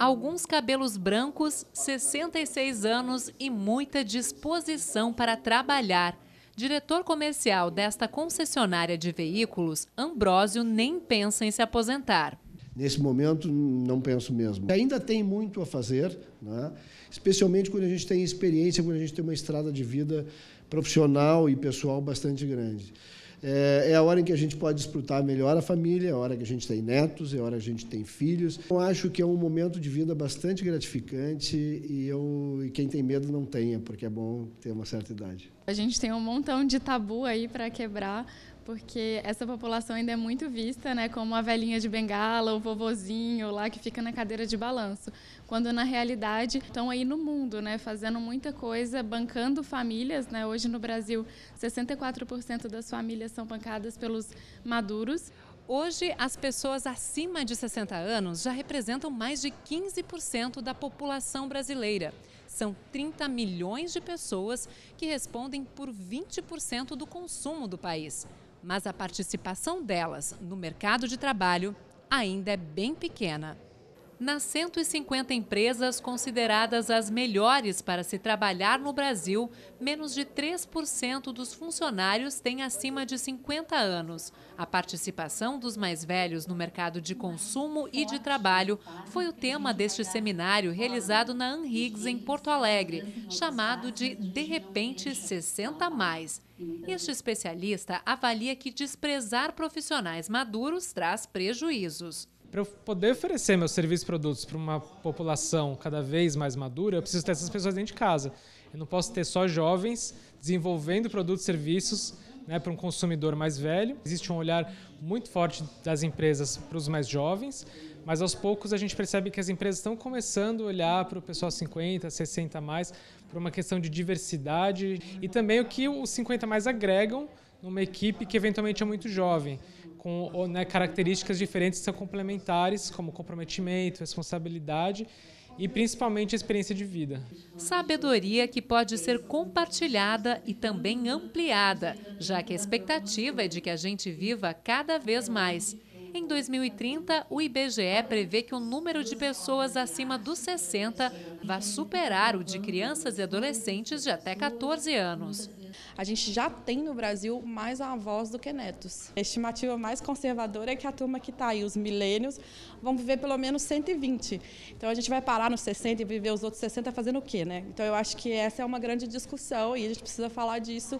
alguns cabelos brancos, 66 anos e muita disposição para trabalhar. Diretor comercial desta concessionária de veículos, Ambrósio nem pensa em se aposentar. Nesse momento, não penso mesmo. Ainda tem muito a fazer, né? especialmente quando a gente tem experiência, quando a gente tem uma estrada de vida profissional e pessoal bastante grande. É, é, a hora em que a gente pode disputar melhor a família, é a hora que a gente tem netos, é a hora que a gente tem filhos. Eu acho que é um momento de vida bastante gratificante e, eu, e quem tem medo não tenha, porque é bom ter uma certa idade. A gente tem um montão de tabu aí para quebrar, porque essa população ainda é muito vista né, como a velhinha de bengala, o vovozinho lá que fica na cadeira de balanço, quando na realidade estão aí no mundo, né, fazendo muita coisa, bancando famílias. Né? Hoje no Brasil, 64% das famílias são bancadas pelos maduros. Hoje, as pessoas acima de 60 anos já representam mais de 15% da população brasileira. São 30 milhões de pessoas que respondem por 20% do consumo do país mas a participação delas no mercado de trabalho ainda é bem pequena. Nas 150 empresas consideradas as melhores para se trabalhar no Brasil, menos de 3% dos funcionários têm acima de 50 anos. A participação dos mais velhos no mercado de consumo e de trabalho foi o tema deste seminário realizado na Anrigs, em Porto Alegre, chamado de De Repente 60 Mais. Este especialista avalia que desprezar profissionais maduros traz prejuízos para eu poder oferecer meus serviços e produtos para uma população cada vez mais madura, eu preciso ter essas pessoas dentro de casa. Eu não posso ter só jovens desenvolvendo produtos e serviços né, para um consumidor mais velho. Existe um olhar muito forte das empresas para os mais jovens, mas aos poucos a gente percebe que as empresas estão começando a olhar para o pessoal 50, 60 mais, para uma questão de diversidade e também o que os 50 mais agregam numa equipe que eventualmente é muito jovem com né, características diferentes que são complementares, como comprometimento, responsabilidade e principalmente a experiência de vida. Sabedoria que pode ser compartilhada e também ampliada, já que a expectativa é de que a gente viva cada vez mais. Em 2030, o IBGE prevê que o número de pessoas acima dos 60 vá superar o de crianças e adolescentes de até 14 anos. A gente já tem no Brasil mais avós do que netos. A estimativa mais conservadora é que a turma que está aí, os milênios, vão viver pelo menos 120. Então a gente vai parar nos 60 e viver os outros 60 fazendo o quê, né? Então eu acho que essa é uma grande discussão e a gente precisa falar disso.